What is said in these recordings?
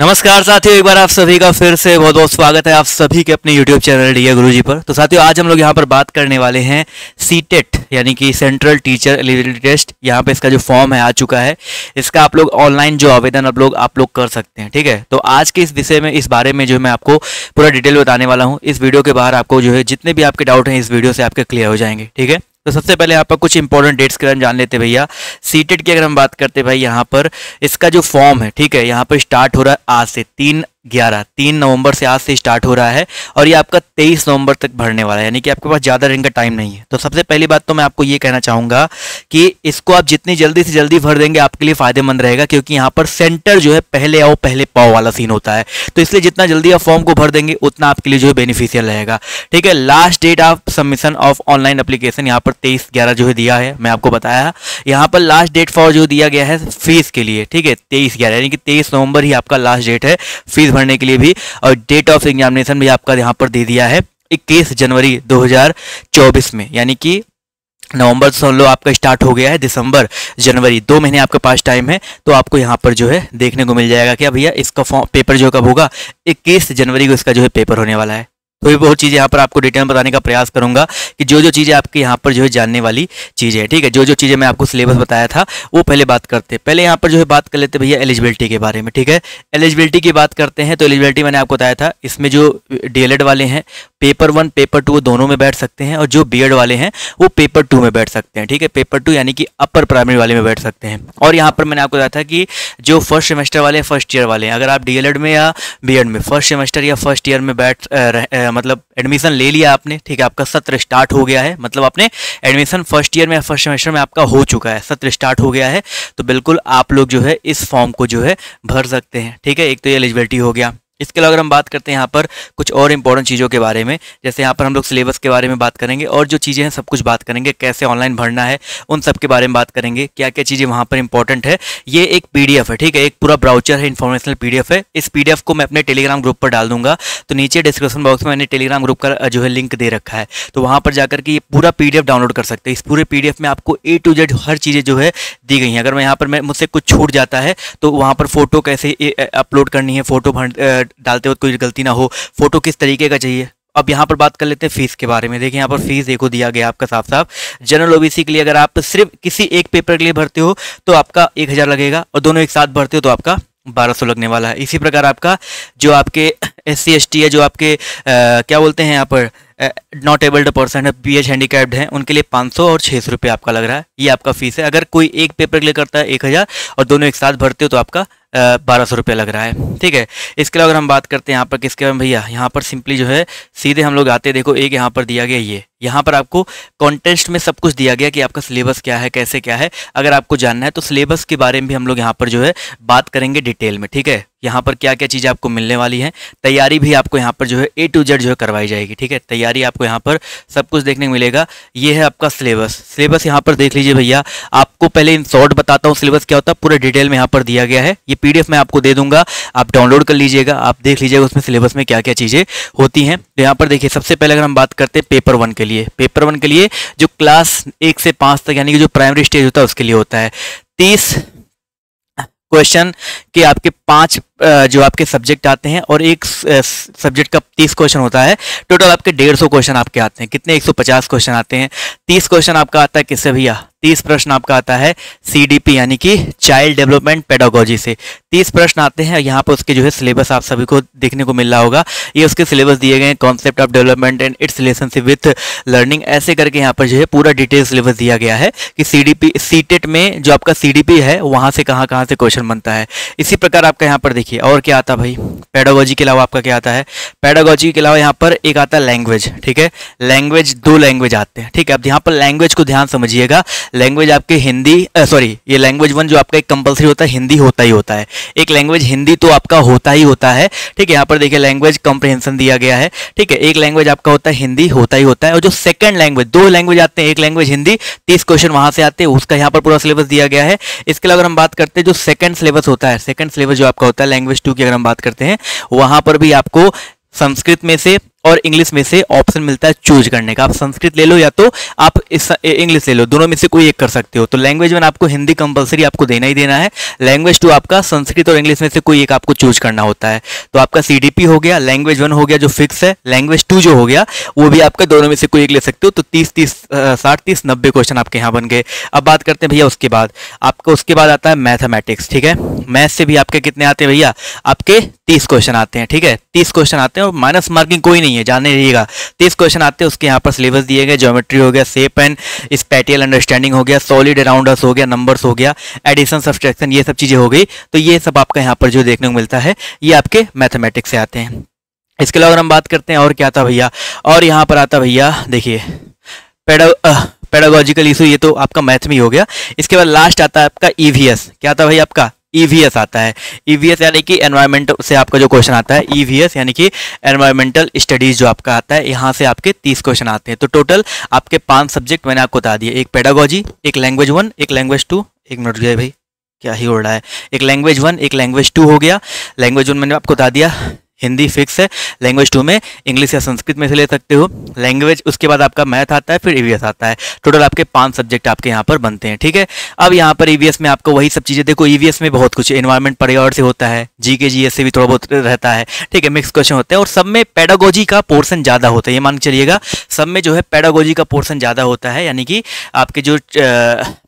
नमस्कार साथियों एक बार आप सभी का फिर से बहुत बहुत स्वागत है आप सभी के अपने यूट्यूब चैनल डी गुरुजी पर तो साथियों आज हम लोग यहाँ पर बात करने वाले हैं सी टेट e यानी कि सेंट्रल टीचर एलिजिबिलिटी टेस्ट यहाँ पे इसका जो फॉर्म है आ चुका है इसका आप लोग ऑनलाइन जो आवेदन आप लोग आप लोग कर सकते हैं ठीक है तो आज के इस विषय में इस बारे में जो मैं आपको पूरा डिटेल बताने वाला हूँ इस वीडियो के बाहर आपको जो है जितने भी आपके डाउट हैं इस वीडियो से आपके क्लियर हो जाएंगे ठीक है तो सबसे पहले यहाँ पर कुछ इंपॉर्टेंट डेट्स के बारे में जान लेते हैं भैया सीटेट की अगर हम बात करते हैं भाई यहाँ पर इसका जो फॉर्म है ठीक है यहाँ पर स्टार्ट हो रहा है आज से तीन ग्यारह तीन नवंबर से आज से स्टार्ट हो रहा है और ये आपका तेईस नवंबर तक भरने वाला है यानी कि आपके पास ज़्यादा दिन का टाइम नहीं है तो सबसे पहली बात तो मैं आपको ये कहना चाहूँगा कि इसको आप जितनी जल्दी से जल्दी भर देंगे आपके लिए फ़ायदेमंद रहेगा क्योंकि यहाँ पर सेंटर जो है पहले आओ पहले पाओ वाला सीन होता है तो इसलिए जितना जल्दी आप फॉर्म को भर देंगे उतना आपके लिए जो है बेनिफिशियल रहेगा ठीक है last date of submission of online application यहाँ पर तेईस ग्यारह जो है दिया है मैं आपको बताया यहाँ पर लास्ट डेट फॉर जो दिया गया है फीस के लिए ठीक है तेईस ग्यारह यानी कि तेईस नवंबर ही आपका लास्ट डेट है फीस भरने के लिए भी और डेट ऑफ एग्जामिनेशन भी आपका यहाँ पर दे दिया है इक्कीस जनवरी दो में यानी कि नवंबर से लो आपका स्टार्ट हो गया है दिसंबर जनवरी दो महीने आपके पास टाइम है तो आपको यहाँ पर जो है देखने को मिल जाएगा क्या भैया इसका पेपर जो कब होगा इक्कीस जनवरी को इसका जो है पेपर होने वाला है तो ये बहुत चीज़ें यहाँ पर आपको डिटेल में बताने का प्रयास करूँगा कि जो जो चीज़ें आपके यहाँ पर जो है जानने वाली चीज़ें हैं ठीक है जो जो चीज़ें मैं आपको सिलेबस बताया था वो पहले बात करते हैं पहले यहाँ पर जो है बात कर लेते भैया एलिजिबिलिटी के बारे में ठीक है एलिजिबिलिटी की बात करते हैं तो एलिजिबिलिटी मैंने आपको बताया था इसमें जो डी वाले हैं पेपर वन पेपर टू दोनों में बैठ सकते हैं और जो बी वाले हैं वो पेपर टू में बैठ सकते हैं ठीक है पेपर टू यानी कि अपर प्राइमरी वाले में बैठ सकते हैं और यहाँ पर मैंने आपको बताया था कि जो फर्स्ट सेमेस्टर वाले फर्स्ट ईयर वाले हैं अगर आप डी में या बी में फर्स्ट सेमेस्टर या फर्स्ट ईयर में बैठ मतलब एडमिशन ले लिया आपने ठीक है आपका सत्र स्टार्ट हो गया है मतलब आपने एडमिशन फर्स्ट ईयर में फर्स्ट सेमेस्टर में आपका हो चुका है सत्र स्टार्ट हो गया है तो बिल्कुल आप लोग जो है इस फॉर्म को जो है भर सकते हैं ठीक है एक तो ये एलिजिबिलिटी हो गया इसके अलावा अगर हम बात करते हैं यहाँ पर कुछ और इंपॉर्टेंट चीज़ों के बारे में जैसे यहाँ पर हम लोग सिलेबस के बारे में बात करेंगे और जो चीज़ें हैं सब कुछ बात करेंगे कैसे ऑनलाइन भरना है उन सब के बारे में बात करेंगे क्या क्या चीज़ें वहाँ पर इंपॉर्टेंट है ये एक पीडीएफ है ठीक है एक पूरा ब्राउचर है इन्फॉर्मेशनल पी है इस पी को मैं अपने टेलीग्राम ग्रुप पर डाल दूंगा तो नीचे डिस्क्रिप्शन बॉक्स में मैंने टेलीग्राम ग्रुप का जो है लिंक दे रखा है तो वहाँ पर जाकर के ये पूरा पी डाउनलोड कर सकते हैं इस पूरे पी में आपको ए टू जेड हर चीज़ें जो है दी गई हैं अगर मैं यहाँ पर मैं मुझसे कुछ छूट जाता है तो वहाँ पर फोटो कैसे अपलोड करनी है फोटो भर डालते वक्त कोई गलती ना हो फोटो किस तरीके का चाहिए अब यहाँ पर बात कर लेते हैं फीस के बारे में देखिए यहाँ पर फीस देखो दिया गया आपका साफ साफ जनरल ओबीसी के लिए अगर आप सिर्फ किसी एक पेपर के लिए भरते हो तो आपका एक हज़ार लगेगा और दोनों एक साथ भरते हो तो आपका बारह सौ लगने वाला है इसी प्रकार आपका जो आपके एस सी एस टी है जो आपके आ, क्या बोलते हैं यहाँ पर नॉट एबल्ड पर्सन है पी एच हैंडीकैप्ड हैं उनके लिए पाँच सौ और छः सौ रुपये आपका लग रहा है ये आपका फीस है अगर कोई एक पेपर के लिए करता है एक हज़ार और दोनों एक साथ भरते हो तो आपका बारह सौ रुपये लग रहा है ठीक है इसके अलावा अगर हम बात करते हैं यहाँ पर किसके बारे में भैया यहाँ पर सिंपली जो है सीधे हम लोग आते देखो एक यहाँ पर दिया गया ये यहाँ पर आपको कॉन्टेस्ट में सब कुछ दिया गया कि आपका सिलेबस क्या है कैसे क्या है अगर आपको जानना है तो सिलेबस के बारे में भी हम लोग यहाँ पर जो है बात करेंगे डिटेल में ठीक है यहाँ पर क्या क्या चीज़ें आपको मिलने वाली हैं तैयारी भी आपको यहाँ पर जो है ए टू जेड जो है करवाई जाएगी ठीक है तैयारी आपको यहाँ पर सब कुछ देखने को मिलेगा ये है आपका सिलेबस सिलेबस यहाँ पर देख लीजिए भैया आपको पहले इन शॉर्ट बताता हूँ सिलेबस क्या होता है पूरा डिटेल में यहाँ पर दिया गया है ये पीडीएफ मैं आपको दे दूंगा आप डाउनलोड कर लीजिएगा आप देख लीजिएगा उसमें सिलेबस में क्या क्या चीज़ें होती हैं तो यहाँ पर देखिए सबसे पहले अगर हम बात करते हैं पेपर वन के लिए पेपर वन के लिए जो क्लास एक से पांच तक यानी कि जो प्राइमरी स्टेज होता है उसके लिए होता है तीस क्वेश्चन के आपके पांच जो आपके सब्जेक्ट आते हैं और एक सब्जेक्ट का तीस क्वेश्चन होता है टोटल आपके डेढ़ सौ क्वेश्चन आपके आते हैं कितने एक सौ पचास क्वेश्चन आते हैं तीस क्वेश्चन आपका आता है किससे भैया तीस प्रश्न आपका आता है सीडीपी यानी कि चाइल्ड डेवलपमेंट पेडागोजी से तीस प्रश्न आते हैं यहाँ पर उसके जो है सिलेबस आप सभी को देखने को मिल रहा होगा ये उसके सिलेबस दिए गए हैं concept of development and its relationship with learning ऐसे करके यहाँ पर जो है पूरा डिटेल सिलेबस दिया गया है कि सी डी सीटेट में जो आपका सी है वहाँ से कहाँ कहाँ से क्वेश्चन बनता है इसी प्रकार आपका यहाँ पर देखिए और क्या आता भाई पेडागोजी के अलावा आपका क्या आता है पेडागोजी के अलावा यहाँ पर एक आता है लैंग्वेज ठीक है लैंग्वेज दो लैंग्वेज आते हैं ठीक है अब यहाँ पर लैंग्वेज को ध्यान समझिएगा लैंग्वेज आपके हिंदी सॉरी ये लैंग्वेज वन जो आपका एक कंपलसरी होता है हिंदी होता ही होता है एक लैंग्वेज हिंदी तो आपका होता ही होता है ठीक है यहाँ पर देखिए लैंग्वेज कॉम्प्रिहेंसन दिया गया है ठीक है एक लैंग्वेज आपका होता है हिंदी होता ही होता है और जो सेकंड लैंग्वेज दो लैंग्वेज आते हैं एक लैंग्वेज हिंदी तीस क्वेश्चन वहाँ से आते हैं उसका यहाँ पर पूरा सिलेबस दिया गया है इसके अलावा अगर हम बात करते हैं जो सेकंड सिलेबस होता है सेकंड सिलेबस जो आपका होता है लैंग्वेज टू की अगर हम बात करते हैं वहां पर भी आपको संस्कृत में से और इंग्लिश में से ऑप्शन मिलता है चूज करने का आप संस्कृत ले लो या तो आप इंग्लिश ले लो दोनों में से कोई एक कर सकते हो तो लैंग्वेज वन आपको हिंदी कंपलसरी आपको देना ही देना है लैंग्वेज टू आपका संस्कृत और इंग्लिश में से कोई एक आपको चूज करना होता है तो आपका सी हो गया लैंग्वेज वन हो गया जो फिक्स है लैंग्वेज टू जो हो गया वो भी आपका दोनों में से कोई एक ले सकते हो तो तीस तीस साठ तीस नब्बे क्वेश्चन आपके यहाँ बन गए अब बात करते हैं भैया उसके बाद आपका उसके बाद आता है मैथमेटिक्स ठीक है मैथ से भी आपके कितने आते हैं भैया आपके तीस क्वेश्चन आते हैं ठीक है तीस क्वेश्चन आते हैं और माइनस मार्किंग कोई नहीं है जाने रहिएगा तीस क्वेश्चन आते हैं उसके यहाँ पर सिलेबस दिए गए ज्योमेट्री हो गया सेप एंड स्पैटियल अंडरस्टैंडिंग हो गया सॉलिड अराउंडस हो गया नंबर्स हो गया एडिशन सब्सट्रैक्शन ये सब चीज़ें हो गई तो ये सब आपका यहाँ पर जो देखने को मिलता है ये आपके मैथमेटिक्स से आते हैं इसके अलावा हम बात करते हैं और क्या आता भैया और यहाँ पर आता भैया देखिए पेडो पेडागोजिकल इशू ये तो आपका मैथ में ही हो गया इसके बाद लास्ट आता है आपका ईवीएस e क्या आता भाई आपका ईवीएस e आता है ईवीएस e यानी कि एनवायरमेंट से आपका जो क्वेश्चन आता है ईवीएस e यानी कि एनवायरमेंटल स्टडीज जो आपका आता है यहाँ से आपके तीस क्वेश्चन आते हैं तो टोटल आपके पांच सब्जेक्ट मैंने आपको बता दिए एक पेडागोजी एक लैंग्वेज वन एक लैंग्वेज टू एक मिनट गया भाई क्या ही हो रहा है एक लैंग्वेज वन एक लैंग्वेज टू हो गया लैंग्वेज वन मैंने आपको बता दिया हिंदी फिक्स है लैंग्वेज टू में इंग्लिश या संस्कृत में से ले सकते हो लैंग्वेज उसके बाद आपका मैथ आता है फिर ई e आता है टोटल आपके पांच सब्जेक्ट आपके यहाँ पर बनते हैं ठीक है अब यहाँ पर ई e में आपको वही सब चीज़ें देखो ई e में बहुत कुछ इन्वायरमेंट पर्यावरण से होता है जी के जी एस से भी थोड़ा बहुत रहता है ठीक है मिक्स क्वेश्चन होते हैं और सब में पैडागोजी का पोर्सन ज़्यादा होता है ये मान चलिएगा सब में जो है पैडागोजी का पोर्सन ज़्यादा होता है यानी कि आपके जो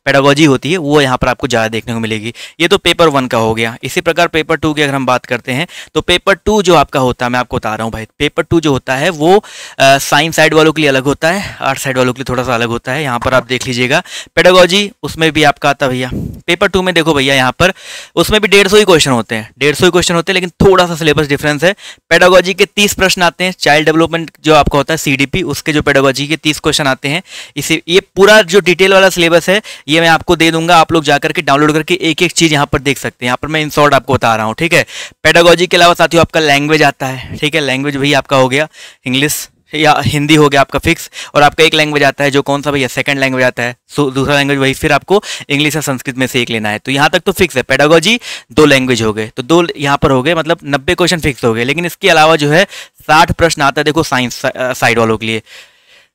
पेडागोजी होती है वो यहाँ पर आपको ज़्यादा देखने को मिलेगी ये तो पेपर वन का हो गया इसी प्रकार पेपर टू की अगर हम बात करते हैं तो पेपर टू जो आपका होता है मैं आपको बता रहा हूँ भाई पेपर टू जो होता है वो साइंस साइड वालों के लिए अलग होता है आर्ट साइड वालों के लिए थोड़ा सा अलग होता है यहाँ पर आप देख लीजिएगा पेडागोजी उसमें भी आपका आता भैया पेपर टू में देखो भैया यहाँ पर उसमें भी डेढ़ ही क्वेश्चन होते हैं डेढ़ ही क्वेश्चन होते हैं लेकिन थोड़ा सा सिलेबस डिफरेंस है पेडागोजी के तीस प्रश्न आते हैं चाइल्ड डेवलपमेंट जो आपका होता है सी उसके जो पेडागोजी के तीस क्वेश्चन आते हैं इसे ये पूरा जो डिटेल वाला सिलेबस है ये ये मैं आपको दे दूंगा आप लोग जाकर के डाउनलोड करके एक एक चीज़ यहाँ पर देख सकते हैं यहाँ पर मैं इन शॉर्ट आपको बता रहा हूँ ठीक है पेडागोजी के अलावा साथियों आपका लैंग्वेज आता है ठीक है लैंग्वेज भी आपका हो गया इंग्लिश या हिंदी हो गया आपका फिक्स और आपका एक लैंग्वेज आता है जो कौन सा भैया सेकंड लैंग्वेज आता है सो दूसरा लैंग्वेज वही फिर आपको इंग्लिश या संस्कृत में से एक लेना है तो यहाँ तक तो फिक्स है पेडागोजी दो लैंग्वेज हो गए तो दो यहाँ पर हो गए मतलब नब्बे क्वेश्चन फिक्स हो गए लेकिन इसके अलावा जो है साठ प्रश्न आता है देखो साइंस साइड वालों के लिए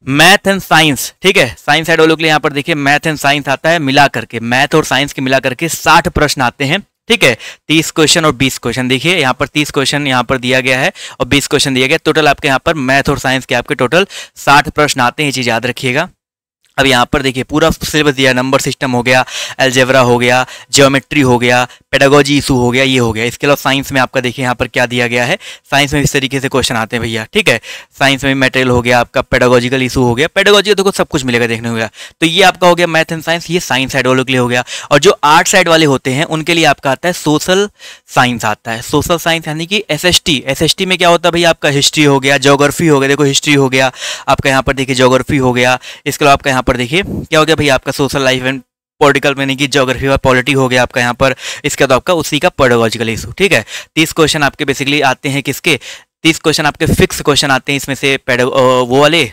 मैथ एंड साइंस ठीक है साइंस एड वालों के लिए यहाँ पर देखिए मैथ एंड साइंस आता है मिला करके मैथ और साइंस के मिला करके साठ प्रश्न आते हैं ठीक है तीस क्वेश्चन और बीस क्वेश्चन देखिए यहाँ पर तीस क्वेश्चन यहाँ पर दिया गया है और बीस क्वेश्चन दिया गया टोटल आपके यहाँ पर मैथ और साइंस के आपके टोटल साठ प्रश्न आते हैं ये चीज याद रखिएगा अब यहाँ पर देखिए पूरा सिलेबस दिया नंबर सिस्टम हो गया एल्जेवरा हो गया जियोमेट्री हो गया पेडागोजी इशू हो गया ये हो गया इसके अलावा साइंस में आपका देखिए यहाँ पर क्या दिया गया है साइंस में इस तरीके से क्वेश्चन आते हैं भैया ठीक है साइंस में मेटेरियल हो गया आपका पेडागोजिकल इशू हो गया पेडागोजी देखो तो सब कुछ मिलेगा देखने को तो ये आपका हो गया मैथ एंड साइंस ये साइंस साइड वालों के लिए हो गया और जो आर्ट साइड वाले होते हैं उनके लिए आपका आता है सोशल साइंस आता है सोशल साइंस यानी कि S S T S S T में क्या होता है भैया आपका हिस्ट्री हो गया जोग्राफी हो गया देखो हिस्ट्री हो गया आपका यहाँ पर देखिए जोग्राफी हो गया इसके अलावा आपका यहाँ ऊपर देखिए क्या हो गया भाई आपका सोशल लाइफ एंड पॉलिटिकल मैंने कि जोग्राफी और पॉलिटी हो गया आपका यहाँ पर इसके बाद आपका उसी का पोडोलॉजिकल इशू ठीक है तीस क्वेश्चन आपके बेसिकली आते हैं किसके तीस क्वेश्चन आपके फिक्स क्वेश्चन आते हैं इसमें से पेडो वो वाले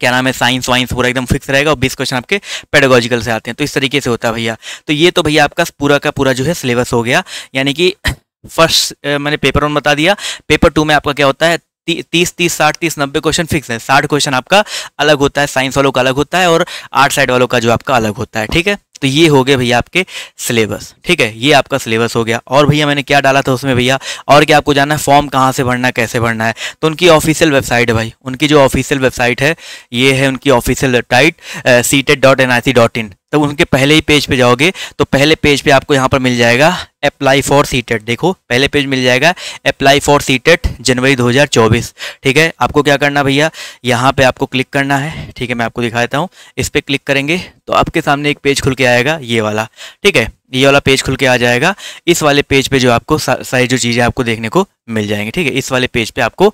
क्या नाम है साइंस वाइंस पूरा एकदम फिक्स रहेगा और बीस क्वेश्चन आपके पेडोलॉजिकल से आते हैं तो इस तरीके से होता है भैया तो ये तो भैया आपका पूरा का पूरा जो है सिलेबस हो गया यानी कि फर्स्ट मैंने पेपर वन बता दिया पेपर टू में आपका क्या होता है तीस तीस साठ तीस नब्बे क्वेश्चन फिक्स है साठ क्वेश्चन आपका अलग होता है साइंस वालों का अलग होता है और आर्ट साइड वालों का जो आपका अलग होता है ठीक है तो ये हो गया भैया आपके सिलेबस ठीक है ये आपका सिलेबस हो गया और भैया मैंने क्या डाला था उसमें भैया और क्या आपको जाना है फॉर्म कहाँ से भरना है कैसे भरना है तो उनकी ऑफिशियल वेबसाइट है भाई उनकी जो ऑफिशियल वेबसाइट है ये है उनकी official website C TET dot N I C dot in तो उनके पहले ही पेज पे जाओगे तो पहले पेज पे आपको यहाँ पर मिल जाएगा अप्लाई फॉर सीटेट देखो पहले पेज मिल जाएगा अप्लाई फॉर सीटेट जनवरी 2024 ठीक है आपको क्या करना भैया यहाँ पे आपको क्लिक करना है ठीक है मैं आपको दिखा देता हूँ इस पर क्लिक करेंगे तो आपके सामने एक पेज खुल के आएगा ये वाला ठीक है ये वाला पेज खुल के आ जाएगा इस वाले पेज पे जो आपको सारी जो चीज़ें आपको देखने को मिल जाएंगी ठीक है इस वाले पेज पे आपको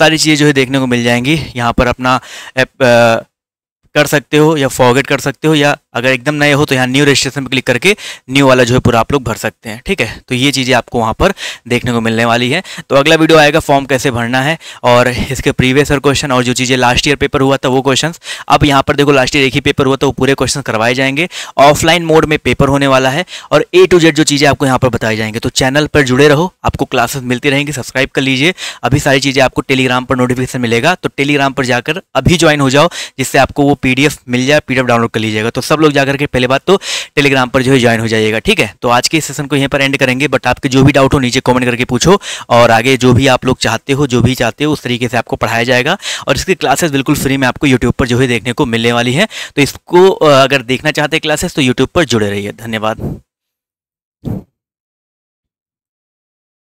सारी चीज़ें जो है देखने को मिल जाएंगी यहाँ पर अपना कर सकते हो या फॉरगेट कर सकते हो या अगर एकदम नए हो तो यहाँ न्यू रजिस्ट्रेशन पर क्लिक करके न्यू वाला जो है पूरा आप लोग भर सकते हैं ठीक है तो ये चीज़ें आपको वहाँ पर देखने को मिलने वाली है तो अगला वीडियो आएगा फॉर्म कैसे भरना है और इसके प्रीवियस और क्वेश्चन और जो चीज़ें लास्ट ईयर पेपर हुआ था वो क्वेश्चन अब यहाँ पर देखो लास्ट ईयर एक ही पेपर हुआ था वो पूरे क्वेश्चन करवाए जाएंगे ऑफलाइन मोड में पेपर होने वाला है और ए टू जेड जो चीज़ें आपको यहाँ पर बताई जाएंगे तो चैनल पर जुड़े रहो आपको क्लासेस मिलती रहेंगी सब्सक्राइब कर लीजिए अभी सारी चीज़ें आपको टेलीग्राम पर नोटिफिकेशन मिलेगा तो टेलीग्राम पर जाकर अभी ज्वाइन हो जाओ जिससे आपको वो पीडीएफ मिल जाए पीडीएफ डाउनलोड कर लीजिएगा तो सब लोग जाकर के पहले बात तो टेलीग्राम पर जो है ज्वाइन हो जाएगा ठीक है तो आज के सेशन को यहीं पर एंड करेंगे बट आपके जो भी डाउट हो नीचे कॉमेंट करके पूछो और आगे जो भी आप लोग चाहते हो जो भी चाहते हो उस तरीके से आपको पढ़ाया जाएगा और इसकी क्लासेस बिल्कुल फ्री में आपको यूट्यूब पर जो है देखने को मिलने वाली है तो इसको अगर देखना चाहते हैं क्लासेस तो यूट्यूब पर जुड़े रहिए धन्यवाद